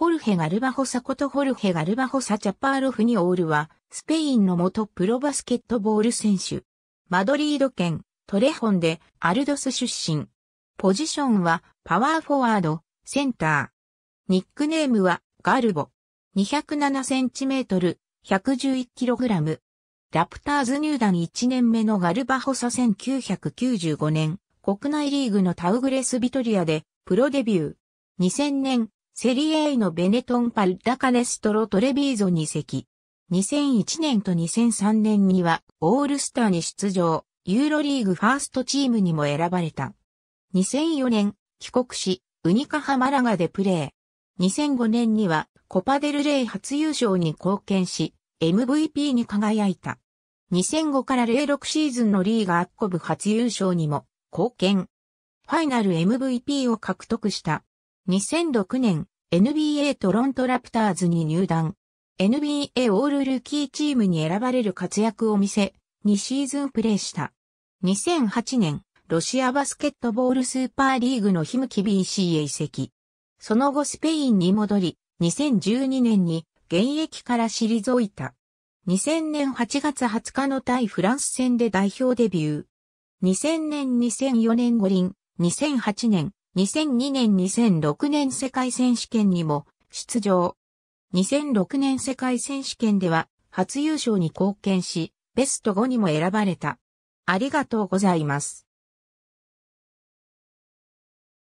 ホルヘ・ガルバホサことホルヘ・ガルバホサ・チャパーロフニオールは、スペインの元プロバスケットボール選手。マドリード県、トレホンで、アルドス出身。ポジションは、パワーフォワード、センター。ニックネームは、ガルボ。2 0 7トル、1 1 1ラム。ラプターズ入団1年目のガルバホサ1995年、国内リーグのタウグレスビトリアで、プロデビュー。2000年、セリエ A のベネトンパルダカネストロ・トレビーゾに席。2001年と2003年にはオールスターに出場、ユーロリーグファーストチームにも選ばれた。2004年、帰国し、ウニカハマラガでプレー。2005年にはコパデルレイ初優勝に貢献し、MVP に輝いた。2005から06シーズンのリーガアッコブ初優勝にも貢献。ファイナル MVP を獲得した。2006年、NBA トロントラプターズに入団。NBA オールルーキーチームに選ばれる活躍を見せ、2シーズンプレーした。2008年、ロシアバスケットボールスーパーリーグのヒムキ BC へ移籍。その後スペインに戻り、2012年に現役から退いた。2000年8月20日の対フランス戦で代表デビュー。2000年2004年五輪、2008年2002年2006年世界選手権にも出場。2006年世界選手権では初優勝に貢献し、ベスト5にも選ばれた。ありがとうございます。